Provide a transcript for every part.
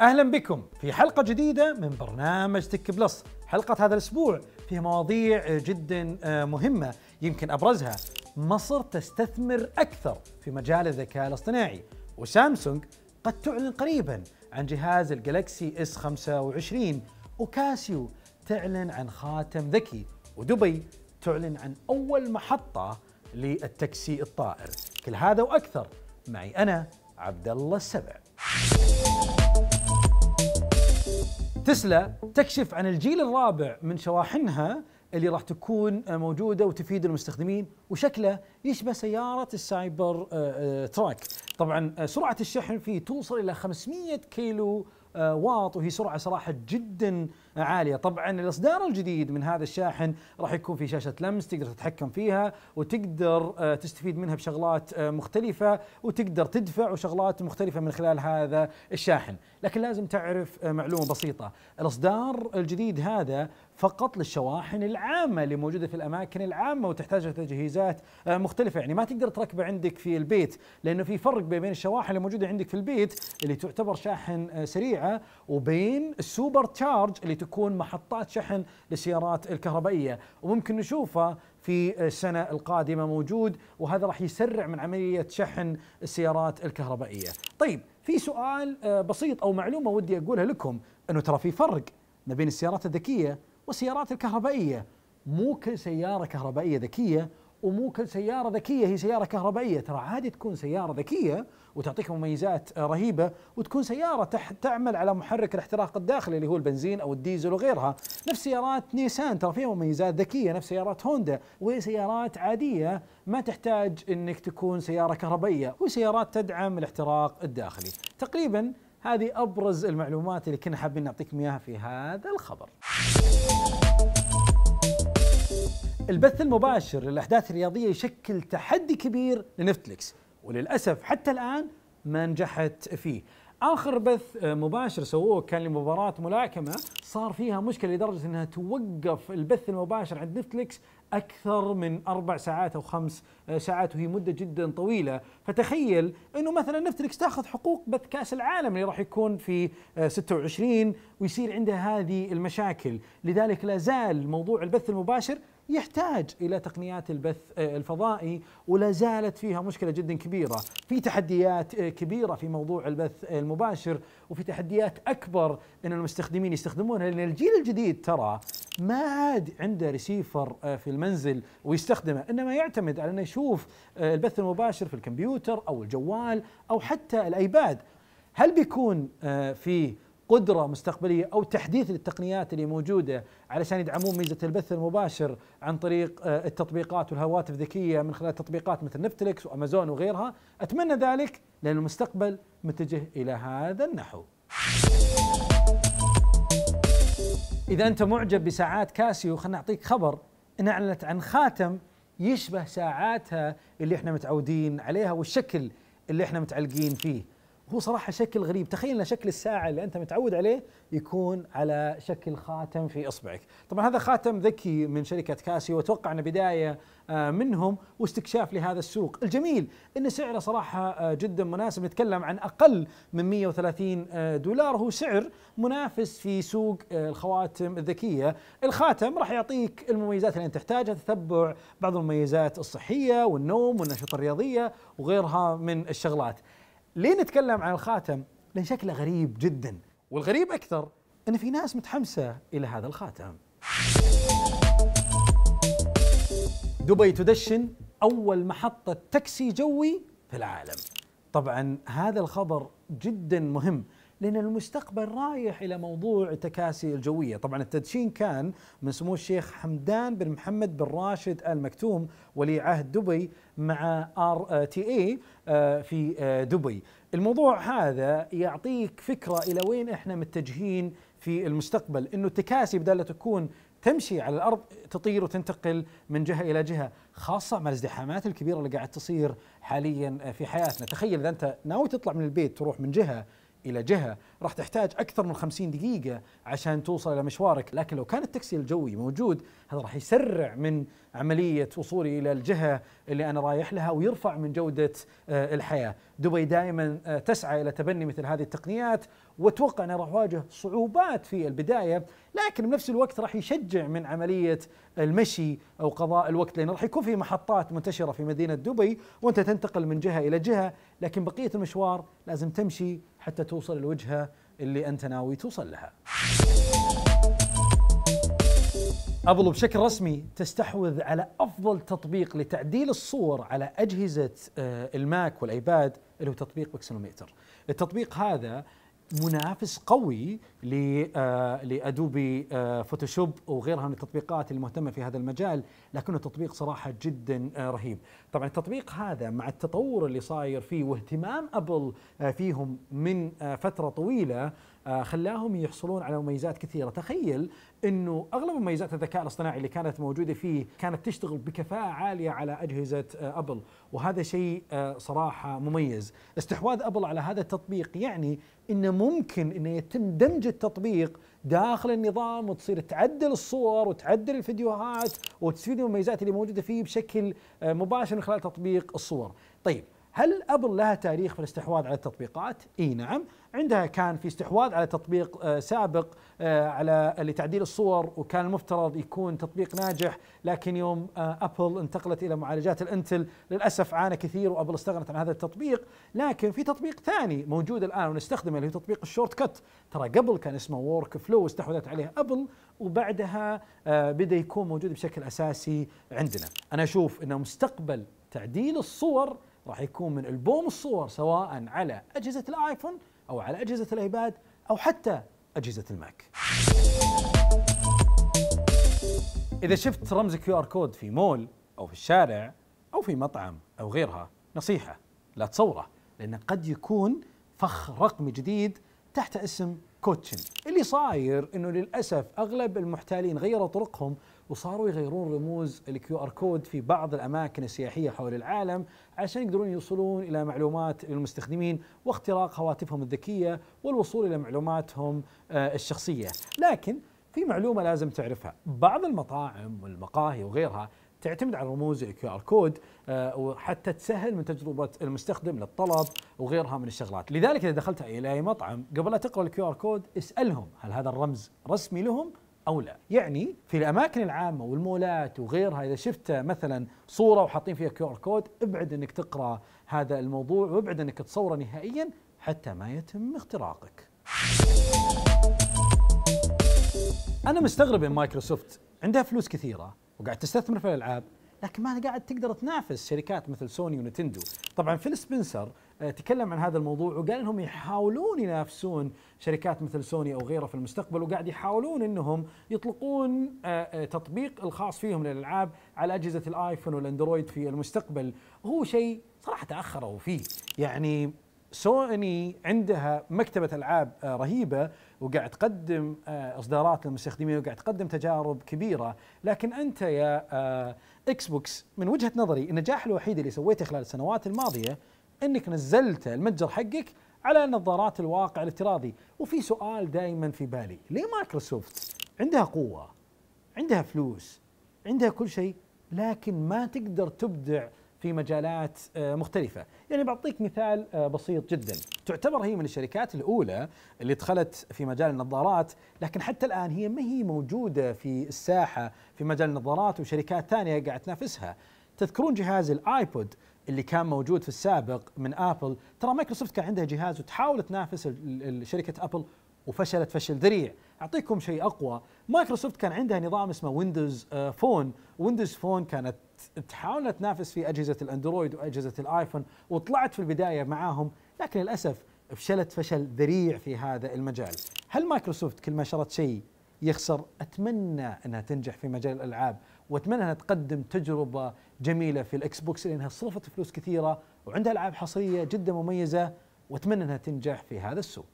اهلا بكم في حلقه جديده من برنامج تك بلس، حلقه هذا الاسبوع فيها مواضيع جدا آه، مهمه يمكن ابرزها مصر تستثمر اكثر في مجال الذكاء الاصطناعي، وسامسونج قد تعلن قريبا عن جهاز الجلاكسي اس 25 وكاسيو تعلن عن خاتم ذكي ودبي تعلن عن اول محطه للتاكسي الطائر، كل هذا واكثر معي انا عبد الله السبع. تسلا تكشف عن الجيل الرابع من شواحنها اللي راح تكون موجوده وتفيد المستخدمين وشكله يشبه سياره السايبر آه، آه، تراك طبعا آه، سرعه الشحن فيه توصل الى 500 كيلو واط وهي سرعه صراحه جدا عاليه طبعا الاصدار الجديد من هذا الشاحن راح يكون في شاشه لمس تقدر تتحكم فيها وتقدر آه، تستفيد منها بشغلات آه، مختلفه وتقدر تدفع وشغلات مختلفه من خلال هذا الشاحن لكن لازم تعرف آه، معلومه بسيطه الاصدار الجديد هذا فقط للشواحن العامه اللي موجوده في الاماكن العامه وتحتاج تجهيزات مختلفه يعني ما تقدر تركبه عندك في البيت لانه في فرق بين الشواحن اللي موجوده عندك في البيت اللي تعتبر شاحن سريعه وبين السوبر تشارج اللي تكون محطات شحن للسيارات الكهربائيه وممكن نشوفها في السنه القادمه موجود وهذا راح يسرع من عمليه شحن السيارات الكهربائيه. طيب في سؤال آه، بسيط او معلومه ودي اقولها لكم انه ترى في فرق ما بين السيارات الذكيه والسيارات الكهربائيه مو كل سياره كهربائيه ذكيه ومو كل سياره ذكيه هي سياره كهربائيه ترى عادي تكون سياره ذكيه وتعطيك مميزات رهيبه وتكون سياره تعمل على محرك الاحتراق الداخلي اللي هو البنزين او الديزل وغيرها نفس سيارات نيسان ترى فيها مميزات ذكيه نفس سيارات هوندا وهي سيارات عاديه ما تحتاج انك تكون سياره كهربائيه وسيارات تدعم الاحتراق الداخلي تقريبا هذه ابرز المعلومات اللي كنا حابين نعطيكم اياها في هذا الخبر البث المباشر للأحداث الرياضية يشكل تحدي كبير لنتفلكس وللأسف حتى الآن ما نجحت فيه آخر بث مباشر سووه كان لمباراة ملاكمة صار فيها مشكلة لدرجة أنها توقف البث المباشر عند نتفلكس أكثر من أربع ساعات أو خمس ساعات وهي مدة جدا طويلة فتخيل أنه مثلا نتفلكس تأخذ حقوق بث كأس العالم اللي راح يكون في 26 ويصير عندها هذه المشاكل لذلك لا زال موضوع البث المباشر يحتاج الى تقنيات البث آه، الفضائي ولا زالت فيها مشكله جدا كبيره، في تحديات آه، كبيره في موضوع البث آه، المباشر وفي تحديات اكبر ان المستخدمين يستخدمونها لان الجيل الجديد ترى ما عاد عنده ريسيفر في المنزل ويستخدمه، انما يعتمد على انه يشوف البث المباشر في الكمبيوتر او الجوال او حتى الايباد. هل بيكون في قدره مستقبليه او تحديث للتقنيات اللي موجوده علشان يدعمون ميزه البث المباشر عن طريق آه، التطبيقات والهواتف الذكيه من خلال تطبيقات مثل نتفلكس وامازون وغيرها، اتمنى ذلك لان المستقبل متجه الى هذا النحو. اذا انت معجب بساعات كاسيو خلنا اعطيك خبر ان اعلنت عن خاتم يشبه ساعاتها اللي احنا متعودين عليها والشكل اللي احنا متعلقين فيه. هو صراحه شكل غريب تخيل ان شكل الساعه اللي انت متعود عليه يكون على شكل خاتم في اصبعك طبعا هذا خاتم ذكي من شركه كاسيو واتوقع انه بدايه آه، منهم واستكشاف لهذا السوق الجميل ان سعره صراحه آه، جدا مناسب نتكلم عن اقل من 130 آه، دولار هو سعر منافس في سوق الخواتم الذكيه الخاتم راح يعطيك المميزات اللي انت تحتاجها تتبع بعض المميزات الصحيه والنوم والنشاط الرياضيه وغيرها من الشغلات ليه نتكلم عن الخاتم؟ لأن شكله غريب جدا والغريب أكثر أن في ناس متحمسة إلى هذا الخاتم دبي تدشن أول محطة تاكسي جوي في العالم طبعا هذا الخبر جدا مهم لأن المستقبل رايح إلى موضوع التكاسي الجوية طبعا التدشين كان من سمو الشيخ حمدان بن محمد بن راشد المكتوم ولي عهد دبي مع ار تي اي في دبي الموضوع هذا يعطيك فكرة إلى وين إحنا متجهين في المستقبل أنه التكاسي بدل تكون تمشي على الارض تطير وتنتقل من جهه الى جهه، خاصه مع الازدحامات الكبيره اللي قاعد تصير حاليا في حياتنا، تخيل اذا انت ناوي تطلع من البيت تروح من جهه الى جهه راح تحتاج اكثر من 50 دقيقه عشان توصل الى مشوارك لكن لو كان التاكسي الجوي موجود هذا راح يسرع من عمليه وصولي الى الجهه اللي انا رايح لها ويرفع من جوده آه، الحياه دبي دائما آه، تسعى الى تبني مثل هذه التقنيات واتوقع انه راح يواجه صعوبات في البدايه لكن بنفس الوقت راح يشجع من عمليه المشي او قضاء الوقت لانه راح يكون في محطات منتشره في مدينه دبي وانت تنتقل من جهه الى جهه لكن بقيه المشوار لازم تمشي حتى توصل الوجهه اللي انت ناوي توصل لها. ابل بشكل رسمي تستحوذ على افضل تطبيق لتعديل الصور على اجهزه آه، الماك والايباد اللي هو تطبيق بكسلوميتر. التطبيق هذا منافس قوي آه، لادوبي آه، فوتوشوب وغيرها من التطبيقات المهتمه في هذا المجال لكنه تطبيق صراحه جدا آه، رهيب طبعا التطبيق هذا مع التطور اللي صاير فيه واهتمام ابل فيهم من فتره طويله آه، خلاهم يحصلون على مميزات كثيره، تخيل انه اغلب مميزات الذكاء الاصطناعي اللي كانت موجوده فيه كانت تشتغل بكفاءه عاليه على اجهزه آه، ابل، وهذا شيء آه، صراحه مميز، استحواذ ابل على هذا التطبيق يعني انه ممكن انه يتم دمج التطبيق داخل النظام وتصير تعدل الصور وتعدل الفيديوهات وتستفيد من المميزات اللي موجوده فيه بشكل مباشر من خلال تطبيق الصور. طيب هل ابل لها تاريخ في الاستحواذ على التطبيقات؟ اي نعم، عندها كان في استحواذ على تطبيق آه، سابق آه، على لتعديل الصور وكان المفترض يكون تطبيق ناجح لكن يوم آه، ابل انتقلت الى معالجات الانتل للاسف عانى كثير وابل استغنت عن هذا التطبيق، لكن في تطبيق ثاني موجود الان ونستخدمه اللي هو تطبيق الشورت كت، ترى قبل كان اسمه وورك فلو استحوذت عليه ابل وبعدها بدا يكون موجود بشكل اساسي عندنا، انا اشوف انه مستقبل تعديل الصور راح يكون من البوم الصور سواء على اجهزه الايفون او على اجهزه الايباد او حتى اجهزه الماك. اذا شفت رمز كيو ار كود في مول او في الشارع او في مطعم او غيرها نصيحه لا تصوره لانه قد يكون فخ رقمي جديد تحت اسم كوتشن اللي صاير انه للاسف اغلب المحتالين غيروا طرقهم وصاروا يغيرون رموز الكيو ار كود في بعض الاماكن السياحيه حول العالم عشان يقدرون يوصلون الى معلومات المستخدمين واختراق هواتفهم الذكيه والوصول الى معلوماتهم آه، الشخصيه، لكن في معلومه لازم تعرفها، بعض المطاعم والمقاهي وغيرها تعتمد على رموز الكيو ار كود آه، وحتى تسهل من تجربه المستخدم للطلب وغيرها من الشغلات، لذلك اذا دخلت الى اي مطعم قبل لا تقرا الكيو ار كود اسالهم هل هذا الرمز رسمي لهم او لا يعني في الاماكن العامه والمولات وغيرها اذا شفت مثلا صوره وحاطين فيها كيو ار كود ابعد انك تقرا هذا الموضوع وابعد انك تصوره نهائيا حتى ما يتم اختراقك انا مستغرب ان مايكروسوفت عندها فلوس كثيره وقاعد تستثمر في الالعاب لكن ما قاعد تقدر تنافس شركات مثل سوني ونتندو طبعا فيل سبنسر آه، تكلم عن هذا الموضوع وقال انهم يحاولون ينافسون شركات مثل سوني او غيرها في المستقبل وقاعد يحاولون انهم يطلقون آه، آه، تطبيق الخاص فيهم للالعاب على اجهزه الايفون والاندرويد في المستقبل هو شيء صراحه تاخروا فيه يعني سوني عندها مكتبة ألعاب رهيبة وقاعد تقدم إصدارات للمستخدمين وقاعد تقدم تجارب كبيرة لكن أنت يا إكس بوكس من وجهة نظري النجاح الوحيد اللي سويته خلال السنوات الماضية انك نزلت المتجر حقك على نظارات الواقع الافتراضي وفي سؤال دائما في بالي ليه مايكروسوفت عندها قوه عندها فلوس عندها كل شيء لكن ما تقدر تبدع في مجالات آه، مختلفة يعني بعطيك مثال آه، بسيط جدا تعتبر هي من الشركات الأولى اللي دخلت في مجال النظارات لكن حتى الآن هي ما هي موجودة في الساحة في مجال النظارات وشركات ثانية قاعدة تنافسها تذكرون جهاز الايبود اللي كان موجود في السابق من ابل ترى مايكروسوفت كان عندها جهاز وتحاول تنافس شركه ابل وفشلت فشل ذريع اعطيكم شيء اقوى مايكروسوفت كان عندها نظام اسمه ويندوز آه، فون ويندوز فون كانت تحاول تنافس في اجهزه الاندرويد واجهزه الايفون وطلعت في البدايه معاهم لكن للاسف فشلت فشل ذريع في هذا المجال هل مايكروسوفت كل ما شرت شيء يخسر اتمنى انها تنجح في مجال الالعاب واتمنى انها تقدم تجربه جميله في الاكس بوكس لانها صرفت فلوس كثيره وعندها العاب حصريه جدا مميزه واتمنى انها تنجح في هذا السوق.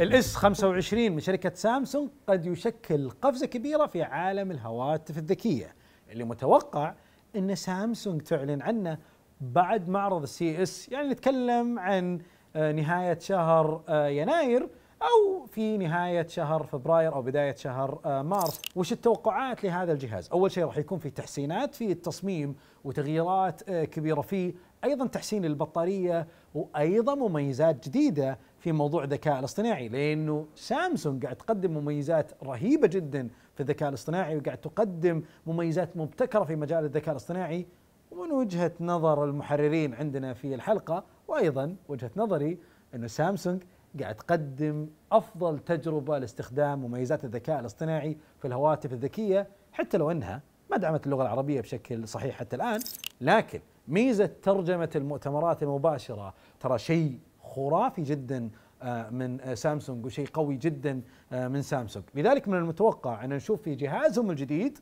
الاس 25 من شركه سامسونج قد يشكل قفزه كبيره في عالم الهواتف الذكيه اللي متوقع ان سامسونج تعلن عنه بعد معرض السي اس يعني نتكلم عن آه، نهايه شهر آه، يناير او في نهايه شهر فبراير او بدايه شهر آه، مارس، وش التوقعات لهذا الجهاز؟ اول شيء راح يكون في تحسينات في التصميم وتغييرات آه، كبيره فيه، ايضا تحسين البطاريه وايضا مميزات جديده في موضوع الذكاء الاصطناعي لانه سامسونج قاعد تقدم مميزات رهيبه جدا في الذكاء الاصطناعي وقاعد تقدم مميزات مبتكره في مجال الذكاء الاصطناعي ومن وجهه نظر المحررين عندنا في الحلقه وايضا وجهه نظري انه سامسونج قاعد تقدم افضل تجربه لاستخدام مميزات الذكاء الاصطناعي في الهواتف الذكيه حتى لو انها ما دعمت اللغه العربيه بشكل صحيح حتى الان لكن ميزه ترجمه المؤتمرات المباشره ترى شيء خرافي جدا آه، من آه، سامسونج وشيء قوي جدا آه، من سامسونج لذلك من المتوقع ان نشوف في جهازهم الجديد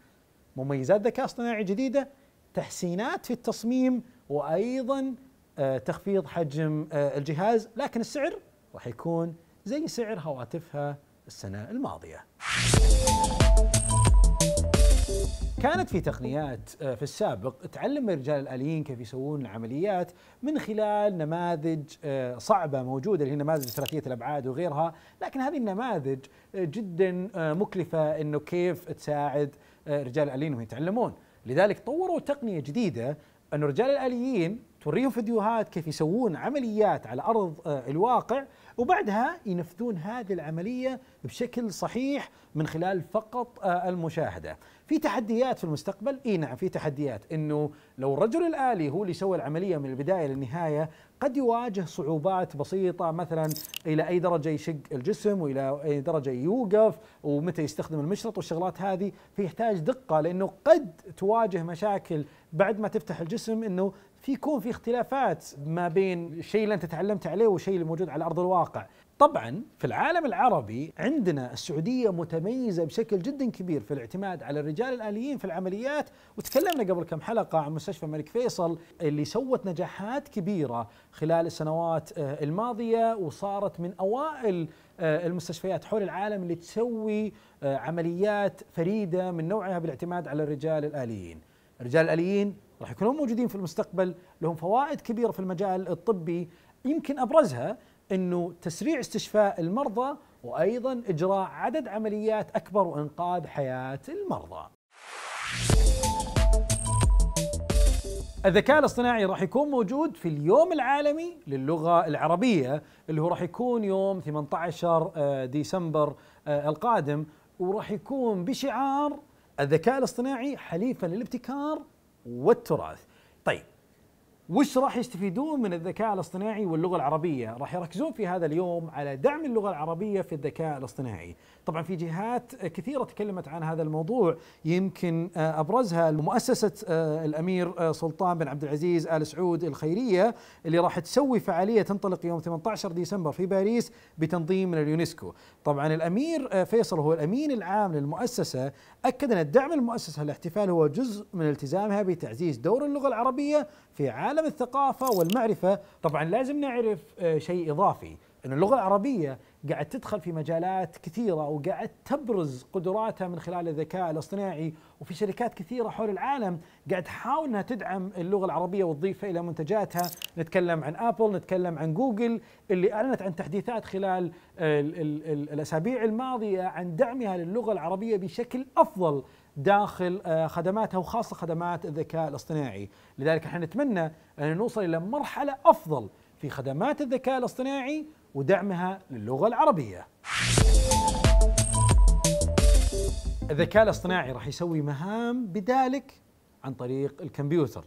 مميزات ذكاء اصطناعي جديده تحسينات في التصميم وايضا تخفيض حجم الجهاز لكن السعر راح يكون زي سعر هواتفها السنة الماضية كانت في تقنيات آه، في السابق تعلم الرجال الآليين كيف يسوون العمليات من خلال نماذج آه، صعبة موجودة اللي هي نماذج ثلاثية الأبعاد وغيرها لكن هذه النماذج آه، جدا مكلفة أنه كيف تساعد رجال الآليين وهم يتعلمون لذلك طوروا تقنية جديدة أن رجال الآليين توريهم فيديوهات كيف يسوون عمليات على أرض الواقع وبعدها ينفذون هذه العملية بشكل صحيح من خلال فقط آه، المشاهدة في تحديات في المستقبل اي نعم في تحديات انه لو الرجل الالي هو اللي سوى العمليه من البدايه للنهايه قد يواجه صعوبات بسيطه مثلا الى اي درجه يشق الجسم والى اي درجه يوقف ومتى يستخدم المشرط والشغلات هذه فيحتاج دقه لانه قد تواجه مشاكل بعد ما تفتح الجسم انه في يكون في اختلافات ما بين الشيء اللي انت تعلمت عليه والشيء اللي موجود على ارض الواقع طبعا في العالم العربي عندنا السعوديه متميزه بشكل جدا كبير في الاعتماد على الرجال الاليين في العمليات وتكلمنا قبل كم حلقه عن مستشفى الملك فيصل اللي سوت نجاحات كبيره خلال السنوات آه، الماضيه وصارت من اوائل آه، المستشفيات حول العالم اللي تسوي آه، عمليات فريده من نوعها بالاعتماد على الرجال الاليين الرجال الاليين راح يكونون موجودين في المستقبل لهم فوائد كبيره في المجال الطبي يمكن ابرزها انه تسريع استشفاء المرضى وايضا اجراء عدد عمليات اكبر وانقاذ حياه المرضى. الذكاء الاصطناعي راح يكون موجود في اليوم العالمي للغه العربيه اللي هو راح يكون يوم 18 آه، ديسمبر آه، القادم وراح يكون بشعار الذكاء الاصطناعي حليفا للابتكار والتراث طيب وش راح يستفيدون من الذكاء الاصطناعي واللغه العربيه؟ راح يركزون في هذا اليوم على دعم اللغه العربيه في الذكاء الاصطناعي. طبعا في جهات كثيره تكلمت عن هذا الموضوع يمكن آه، ابرزها مؤسسه آه، الامير آه، سلطان بن عبد العزيز ال سعود الخيريه اللي راح تسوي فعاليه تنطلق يوم 18 ديسمبر في باريس بتنظيم من اليونسكو. طبعا الامير فيصل هو الامين العام للمؤسسه اكد ان دعم المؤسسه للاحتفال هو جزء من التزامها بتعزيز دور اللغه العربيه في عالم عالم الثقافه والمعرفه طبعا لازم نعرف آه، شيء اضافي ان اللغه العربيه قاعد تدخل في مجالات كثيره وقاعد تبرز قدراتها من خلال الذكاء الاصطناعي وفي شركات كثيره حول العالم قاعد تحاول انها تدعم اللغه العربيه وتضيفها الى منتجاتها نتكلم عن ابل نتكلم عن جوجل اللي اعلنت عن تحديثات خلال الاسابيع الماضيه عن دعمها للغه العربيه بشكل افضل داخل آه، خدماتها وخاصة خدمات الذكاء الاصطناعي لذلك احنا نتمنى أن نوصل إلى مرحلة أفضل في خدمات الذكاء الاصطناعي ودعمها للغة العربية الذكاء الاصطناعي راح يسوي مهام بذلك عن طريق الكمبيوتر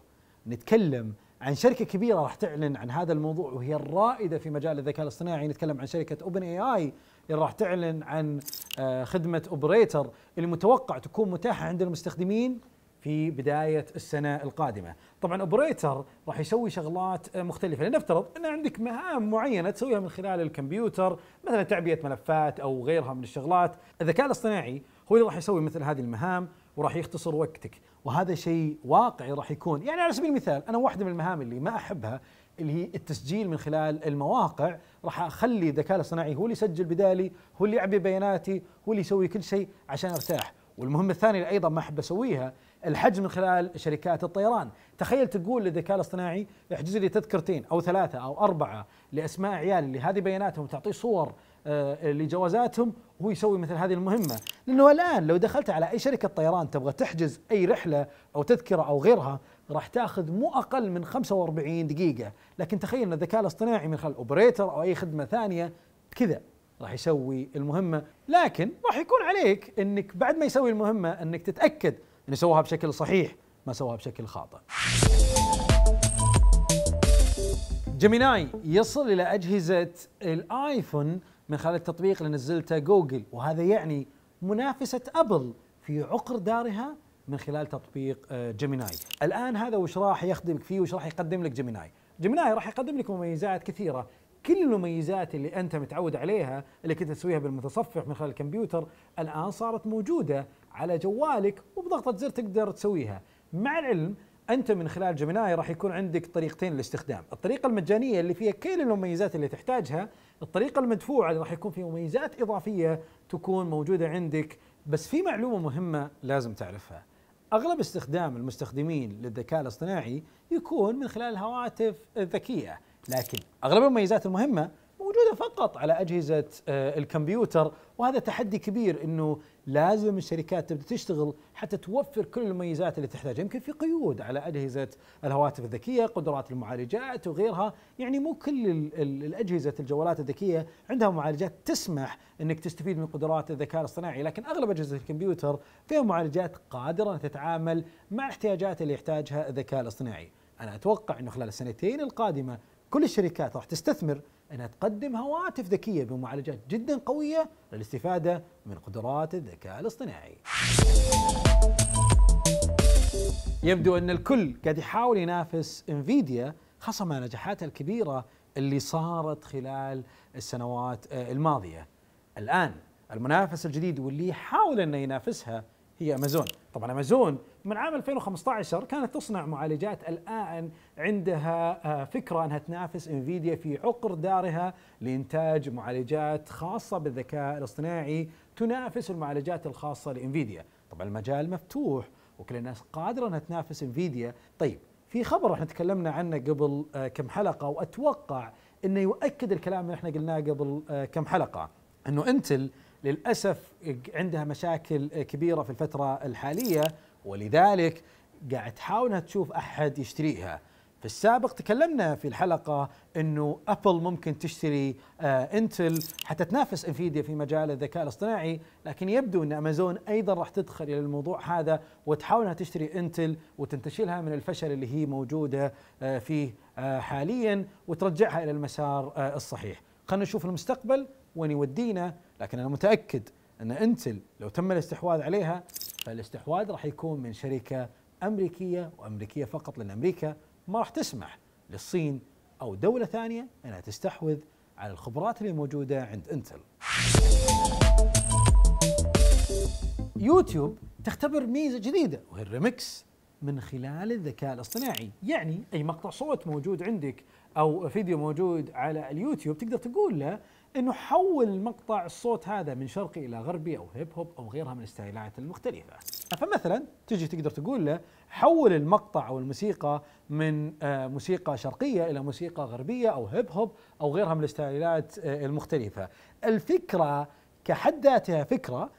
نتكلم عن شركة كبيرة راح تعلن عن هذا الموضوع وهي الرائدة في مجال الذكاء الاصطناعي نتكلم عن شركة اوبن اي اي اللي راح تعلن عن آه، خدمه اوبريتر اللي متوقع تكون متاحه عند المستخدمين في بدايه السنه القادمه. طبعا اوبريتر راح يسوي شغلات آه، مختلفه، لنفترض ان عندك مهام معينه تسويها من خلال الكمبيوتر، مثلا تعبئه ملفات او غيرها من الشغلات، الذكاء الاصطناعي هو اللي راح يسوي مثل هذه المهام وراح يختصر وقتك، وهذا شيء واقعي راح يكون، يعني على سبيل المثال انا واحده من المهام اللي ما احبها اللي هي التسجيل من خلال المواقع راح اخلي الذكاء الاصطناعي هو اللي يسجل بدالي هو اللي يعبي بياناتي هو اللي يسوي كل شيء عشان ارتاح والمهمه الثانيه اللي ايضا ما احب اسويها الحجز من خلال شركات الطيران تخيل تقول للذكاء الاصطناعي احجز لي تذكرتين او ثلاثه او اربعه لاسماء عيالي اللي هذه بياناتهم وتعطيه صور آه، لجوازاتهم وهو يسوي مثل هذه المهمة لأنه الآن لو دخلت على أي شركة طيران تبغى تحجز أي رحلة أو تذكرة أو غيرها راح تاخذ مو اقل من 45 دقيقه لكن تخيل ان الذكاء الاصطناعي من خلال اوبريتر او اي خدمه ثانيه كذا راح يسوي المهمه لكن راح يكون عليك انك بعد ما يسوي المهمه انك تتاكد انه سواها بشكل صحيح ما سواها بشكل خاطئ جيميناي يصل الى اجهزه الايفون من خلال التطبيق اللي نزلته جوجل وهذا يعني منافسه ابل في عقر دارها من خلال تطبيق جيميناي آه، الآن هذا وش راح يخدمك فيه وش راح يقدم لك جيميناي جيميناي راح يقدم لك مميزات كثيرة كل المميزات اللي انت متعود عليها اللي كنت تسويها بالمتصفح من خلال الكمبيوتر الان صارت موجوده على جوالك وبضغطه زر تقدر تسويها مع العلم انت من خلال جيميناي راح يكون عندك طريقتين للاستخدام الطريقه المجانيه اللي فيها كل المميزات اللي تحتاجها الطريقه المدفوعه اللي راح يكون فيها مميزات اضافيه تكون موجوده عندك بس في معلومه مهمه لازم تعرفها اغلب استخدام المستخدمين للذكاء الاصطناعي يكون من خلال الهواتف الذكيه، لكن اغلب المميزات المهمه موجوده فقط على اجهزه آه، الكمبيوتر وهذا تحدي كبير انه لازم الشركات تبدا تشتغل حتى توفر كل المميزات اللي تحتاجها يمكن في قيود على اجهزه الهواتف الذكيه قدرات المعالجات وغيرها يعني مو كل الاجهزه الجوالات الذكيه عندها معالجات تسمح انك تستفيد من قدرات الذكاء الاصطناعي لكن اغلب اجهزه الكمبيوتر فيها معالجات قادره ان تتعامل مع الاحتياجات اللي يحتاجها الذكاء الاصطناعي انا اتوقع انه خلال السنتين القادمه كل الشركات راح تستثمر انها تقدم هواتف ذكيه بمعالجات جدا قويه للاستفاده من قدرات الذكاء الاصطناعي. يبدو ان الكل قاعد يحاول ينافس انفيديا خاصه مع نجاحاتها الكبيره اللي صارت خلال السنوات آه، الماضيه. الان المنافس الجديد واللي يحاول انه ينافسها هي امازون. طبعا امازون من عام 2015 كانت تصنع معالجات الان عندها آه، فكره انها تنافس انفيديا في عقر دارها لانتاج معالجات خاصه بالذكاء الاصطناعي تنافس المعالجات الخاصه لانفيديا، طبعا المجال مفتوح وكل الناس قادره انها تنافس انفيديا، طيب في خبر احنا تكلمنا عنه قبل آه، كم حلقه واتوقع انه يؤكد الكلام اللي احنا قلناه قبل آه، كم حلقه انه انتل للأسف عندها مشاكل كبيرة في الفترة الحالية ولذلك قاعد تحاول انها تشوف احد يشتريها في السابق تكلمنا في الحلقة انه ابل ممكن تشتري آه انتل حتى تنافس انفيديا في مجال الذكاء الاصطناعي، لكن يبدو ان امازون ايضا راح تدخل الى الموضوع هذا وتحاول انها تشتري انتل وتنتشلها من الفشل اللي هي موجودة آه فيه آه حاليا وترجعها الى المسار آه، الصحيح. خلينا نشوف المستقبل وين يودينا لكن انا متاكد ان انتل لو تم الاستحواذ عليها فالاستحواذ راح يكون من شركه امريكيه وامريكيه فقط لان امريكا ما راح تسمح للصين او دوله ثانيه انها تستحوذ على الخبرات اللي موجوده عند انتل. يوتيوب تختبر ميزه جديده وهي الريمكس من خلال الذكاء الاصطناعي، يعني اي مقطع صوت موجود عندك او فيديو موجود على اليوتيوب تقدر تقول له انه حول مقطع الصوت هذا من شرقي الى غربي او هيب هوب او غيرها من الستايلات المختلفه فمثلا تجي تقدر تقول له حول المقطع او الموسيقى من آه، موسيقى شرقيه الى موسيقى غربيه او هيب هوب او غيرها من الستايلات آه، المختلفه الفكره كحد ذاتها فكره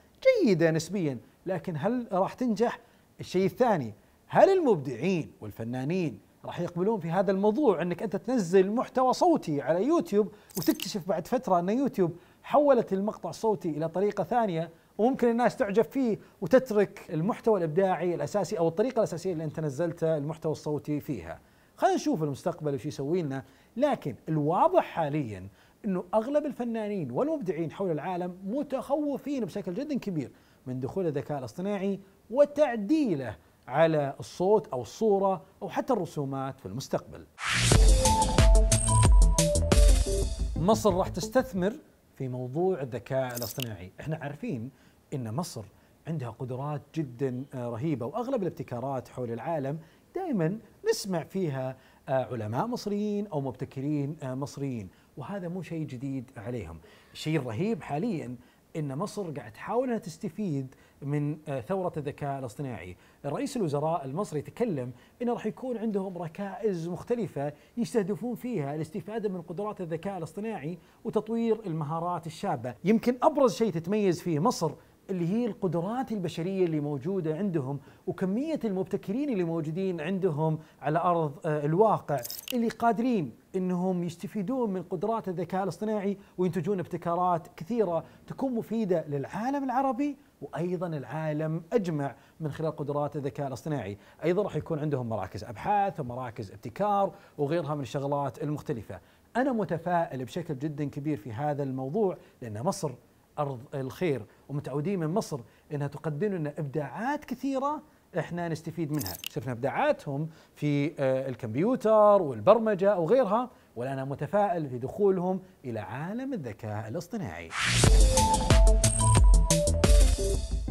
جيده نسبيا لكن هل راح تنجح الشيء الثاني هل المبدعين والفنانين راح يقبلون في هذا الموضوع انك انت تنزل محتوى صوتي على يوتيوب وتكتشف بعد فتره ان يوتيوب حولت المقطع الصوتي الى طريقه ثانيه وممكن الناس تعجب فيه وتترك المحتوى الابداعي الاساسي او الطريقه الاساسيه اللي انت نزلتها المحتوى الصوتي فيها. خلينا نشوف المستقبل وش يسوي لنا، لكن الواضح حاليا انه اغلب الفنانين والمبدعين حول العالم متخوفين بشكل جدا كبير من دخول الذكاء الاصطناعي وتعديله على الصوت او الصوره او حتى الرسومات في المستقبل. مصر راح تستثمر في موضوع الذكاء الاصطناعي، احنا عارفين ان مصر عندها قدرات جدا آه، رهيبه واغلب الابتكارات حول العالم دائما نسمع فيها آه، علماء مصريين او مبتكرين آه، مصريين، وهذا مو شيء جديد عليهم، الشيء الرهيب حاليا ان مصر قاعد تحاول انها تستفيد من آه، ثوره الذكاء الاصطناعي، رئيس الوزراء المصري تكلم انه راح يكون عندهم ركائز مختلفه يستهدفون فيها الاستفاده من قدرات الذكاء الاصطناعي وتطوير المهارات الشابه، يمكن ابرز شيء تتميز فيه مصر اللي هي القدرات البشريه اللي موجوده عندهم وكميه المبتكرين اللي موجودين عندهم على ارض آه، الواقع اللي قادرين انهم يستفيدون من قدرات الذكاء الاصطناعي وينتجون ابتكارات كثيره تكون مفيده للعالم العربي وايضا العالم اجمع من خلال قدرات الذكاء الاصطناعي، ايضا راح يكون عندهم مراكز ابحاث ومراكز ابتكار وغيرها من الشغلات المختلفه. انا متفائل بشكل جدا كبير في هذا الموضوع لان مصر ارض الخير ومتعودين من مصر انها تقدم لنا ابداعات كثيره احنا نستفيد منها شفنا ابداعاتهم في آه، الكمبيوتر والبرمجه وغيرها غيرها وانا متفائل في دخولهم الى عالم الذكاء الاصطناعي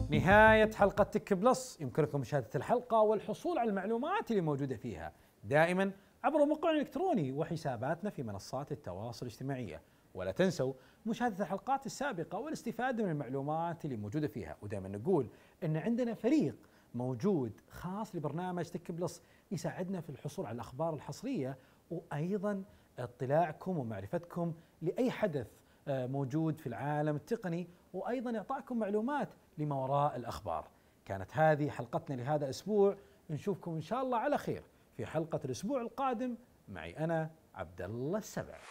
نهاية حلقة تك بلس يمكنكم مشاهدة الحلقة والحصول على المعلومات اللي موجودة فيها دائما عبر موقعنا الإلكتروني وحساباتنا في منصات التواصل الاجتماعية ولا تنسوا مشاهدة الحلقات السابقة والاستفادة من المعلومات اللي موجودة فيها ودائما نقول أن عندنا فريق موجود خاص لبرنامج تك بلس يساعدنا في الحصول على الاخبار الحصريه وايضا اطلاعكم ومعرفتكم لاي حدث آه، موجود في العالم التقني وايضا اعطائكم معلومات لما وراء الاخبار. كانت هذه حلقتنا لهذا الاسبوع نشوفكم ان شاء الله على خير في حلقه الاسبوع القادم معي انا عبد الله السبع.